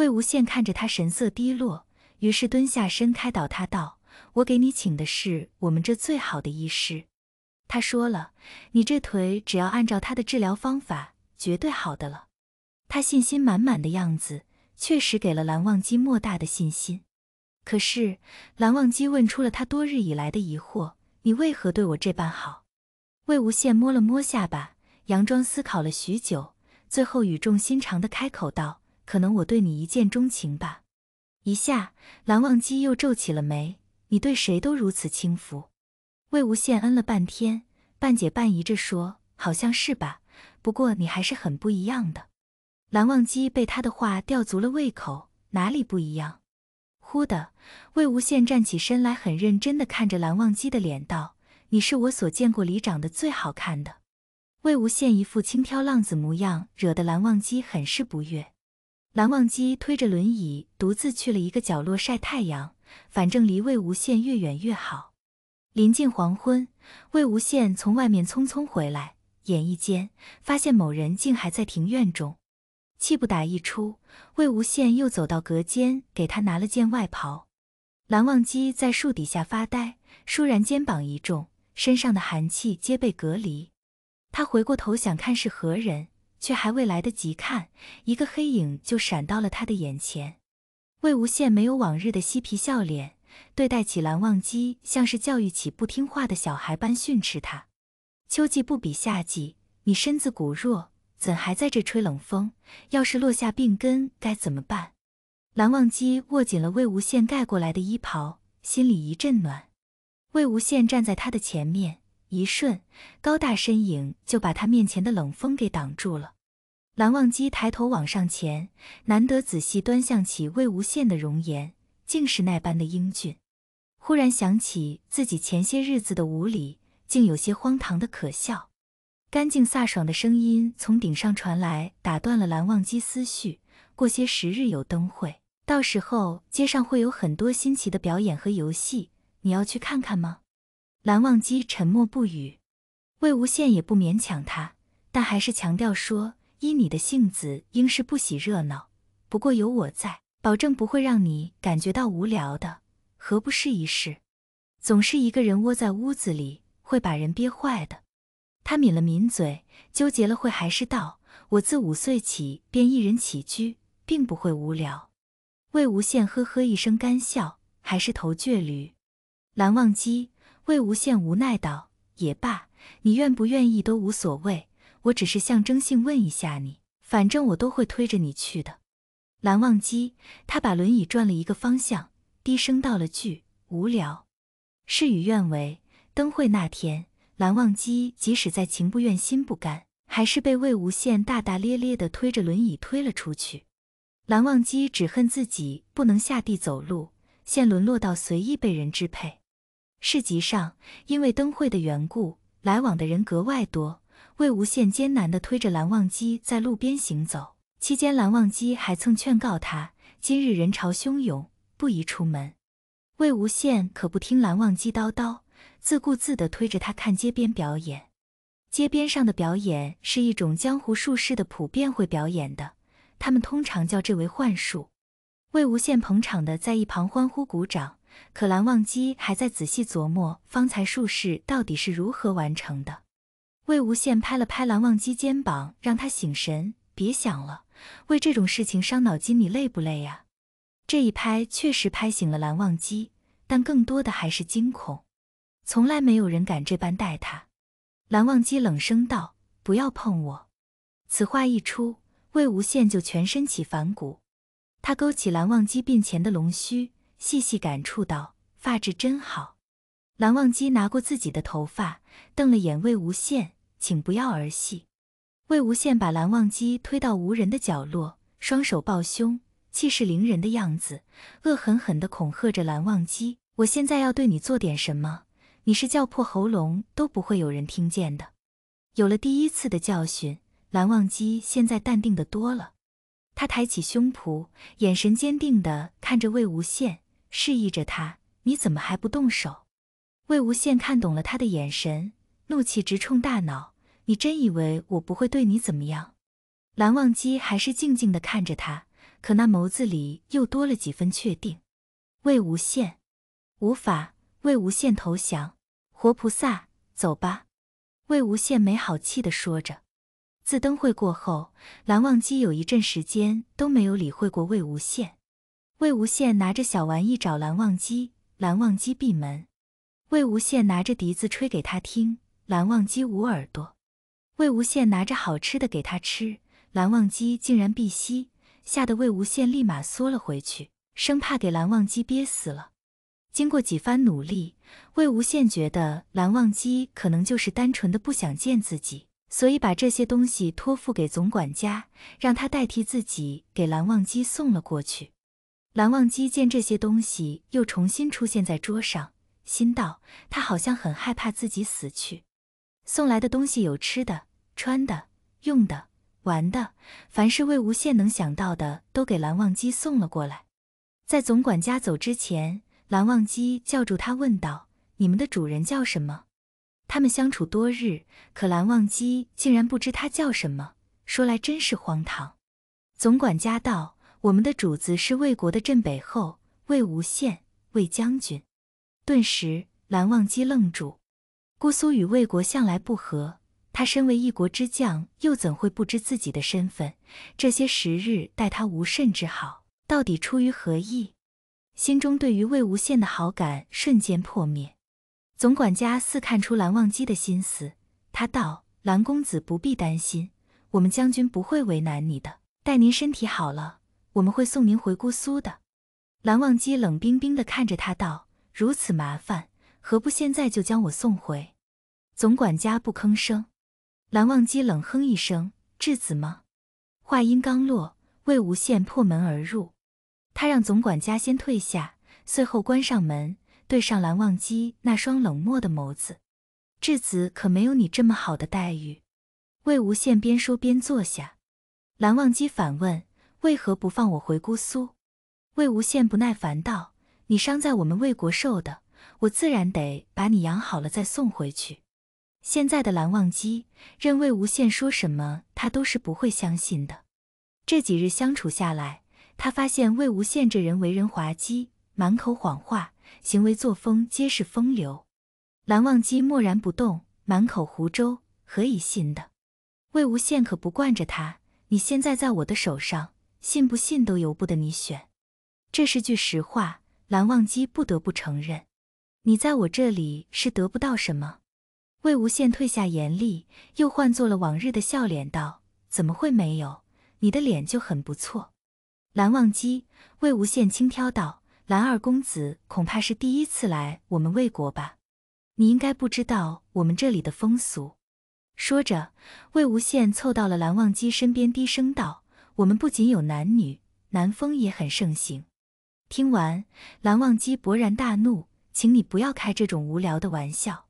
魏无羡看着他神色低落，于是蹲下身开导他道：“我给你请的是我们这最好的医师，他说了，你这腿只要按照他的治疗方法，绝对好的了。”他信心满满的样子，确实给了蓝忘机莫大的信心。可是蓝忘机问出了他多日以来的疑惑：“你为何对我这般好？”魏无羡摸了摸下巴，佯装思考了许久，最后语重心长地开口道。可能我对你一见钟情吧，一下，蓝忘机又皱起了眉。你对谁都如此轻浮？魏无羡嗯了半天，半解半疑着说：“好像是吧，不过你还是很不一样的。”蓝忘机被他的话吊足了胃口，哪里不一样？忽的，魏无羡站起身来，很认真的看着蓝忘机的脸，道：“你是我所见过里长得最好看的。”魏无羡一副轻佻浪子模样，惹得蓝忘机很是不悦。蓝忘机推着轮椅独自去了一个角落晒太阳，反正离魏无羡越远越好。临近黄昏，魏无羡从外面匆匆回来，眼一间发现某人竟还在庭院中，气不打一出。魏无羡又走到隔间，给他拿了件外袍。蓝忘机在树底下发呆，倏然肩膀一重，身上的寒气皆被隔离。他回过头想看是何人。却还未来得及看，一个黑影就闪到了他的眼前。魏无羡没有往日的嬉皮笑脸，对待起蓝忘机像是教育起不听话的小孩般训斥他：“秋季不比夏季，你身子骨弱，怎还在这吹冷风？要是落下病根该怎么办？”蓝忘机握紧了魏无羡盖过来的衣袍，心里一阵暖。魏无羡站在他的前面。一瞬，高大身影就把他面前的冷风给挡住了。蓝忘机抬头往上前，难得仔细端详起魏无羡的容颜，竟是那般的英俊。忽然想起自己前些日子的无礼，竟有些荒唐的可笑。干净飒爽的声音从顶上传来，打断了蓝忘机思绪。过些时日有灯会，到时候街上会有很多新奇的表演和游戏，你要去看看吗？蓝忘机沉默不语，魏无羡也不勉强他，但还是强调说：“依你的性子，应是不喜热闹。不过有我在，保证不会让你感觉到无聊的。何不试一试？总是一个人窝在屋子里，会把人憋坏的。”他抿了抿嘴，纠结了会，还是道：“我自五岁起便一人起居，并不会无聊。”魏无羡呵呵一声干笑，还是头倔驴。蓝忘机。魏无羡无奈道：“也罢，你愿不愿意都无所谓，我只是象征性问一下你，反正我都会推着你去的。”蓝忘机他把轮椅转了一个方向，低声道了句：“无聊。”事与愿违，灯会那天，蓝忘机即使在情不愿心不甘，还是被魏无羡大大咧咧地推着轮椅推了出去。蓝忘机只恨自己不能下地走路，现沦落到随意被人支配。市集上因为灯会的缘故，来往的人格外多。魏无羡艰难地推着蓝忘机在路边行走，期间蓝忘机还曾劝告他今日人潮汹涌，不宜出门。魏无羡可不听蓝忘机叨叨，自顾自地推着他看街边表演。街边上的表演是一种江湖术士的普遍会表演的，他们通常叫这为幻术。魏无羡捧场的在一旁欢呼鼓掌。可蓝忘机还在仔细琢磨方才术士到底是如何完成的。魏无羡拍了拍蓝忘机肩膀，让他醒神，别想了，为这种事情伤脑筋，你累不累呀？这一拍确实拍醒了蓝忘机，但更多的还是惊恐。从来没有人敢这般待他。蓝忘机冷声道：“不要碰我！”此话一出，魏无羡就全身起反骨。他勾起蓝忘机鬓前的龙须。细细感触到发质真好，蓝忘机拿过自己的头发，瞪了眼魏无羡，请不要儿戏。魏无羡把蓝忘机推到无人的角落，双手抱胸，气势凌人的样子，恶狠狠地恐吓着蓝忘机：“我现在要对你做点什么，你是叫破喉咙都不会有人听见的。”有了第一次的教训，蓝忘机现在淡定的多了，他抬起胸脯，眼神坚定地看着魏无羡。示意着他，你怎么还不动手？魏无羡看懂了他的眼神，怒气直冲大脑。你真以为我不会对你怎么样？蓝忘机还是静静地看着他，可那眸子里又多了几分确定。魏无羡，无法，魏无羡投降，活菩萨，走吧。魏无羡没好气地说着。自灯会过后，蓝忘机有一阵时间都没有理会过魏无羡。魏无羡拿着小玩意找蓝忘机，蓝忘机闭门。魏无羡拿着笛子吹给他听，蓝忘机捂耳朵。魏无羡拿着好吃的给他吃，蓝忘机竟然闭息，吓得魏无羡立马缩了回去，生怕给蓝忘机憋死了。经过几番努力，魏无羡觉得蓝忘机可能就是单纯的不想见自己，所以把这些东西托付给总管家，让他代替自己给蓝忘机送了过去。蓝忘机见这些东西又重新出现在桌上，心道他好像很害怕自己死去。送来的东西有吃的、穿的、用的、玩的，凡是魏无羡能想到的，都给蓝忘机送了过来。在总管家走之前，蓝忘机叫住他，问道：“你们的主人叫什么？”他们相处多日，可蓝忘机竟然不知他叫什么，说来真是荒唐。总管家道。我们的主子是魏国的镇北侯魏无羡，魏将军。顿时，蓝忘机愣住。姑苏与魏国向来不和，他身为一国之将，又怎会不知自己的身份？这些时日待他无甚之好，到底出于何意？心中对于魏无羡的好感瞬间破灭。总管家似看出蓝忘机的心思，他道：“蓝公子不必担心，我们将军不会为难你的。待您身体好了。”我们会送您回姑苏的，蓝忘机冷冰冰的看着他道：“如此麻烦，何不现在就将我送回？”总管家不吭声，蓝忘机冷哼一声：“质子吗？”话音刚落，魏无羡破门而入，他让总管家先退下，随后关上门，对上蓝忘机那双冷漠的眸子：“质子可没有你这么好的待遇。”魏无羡边说边坐下，蓝忘机反问。为何不放我回姑苏？魏无羡不耐烦道：“你伤在我们魏国受的，我自然得把你养好了再送回去。”现在的蓝忘机任魏无羡说什么，他都是不会相信的。这几日相处下来，他发现魏无羡这人为人滑稽，满口谎话，行为作风皆是风流。蓝忘机默然不动，满口胡诌，何以信的？魏无羡可不惯着他，你现在在我的手上。信不信都由不得你选，这是句实话。蓝忘机不得不承认，你在我这里是得不到什么。魏无羡褪下严厉，又换作了往日的笑脸，道：“怎么会没有？你的脸就很不错。”蓝忘机，魏无羡轻挑道：“蓝二公子恐怕是第一次来我们魏国吧？你应该不知道我们这里的风俗。”说着，魏无羡凑到了蓝忘机身边，低声道。我们不仅有男女，男风也很盛行。听完，蓝忘机勃然大怒：“请你不要开这种无聊的玩笑。”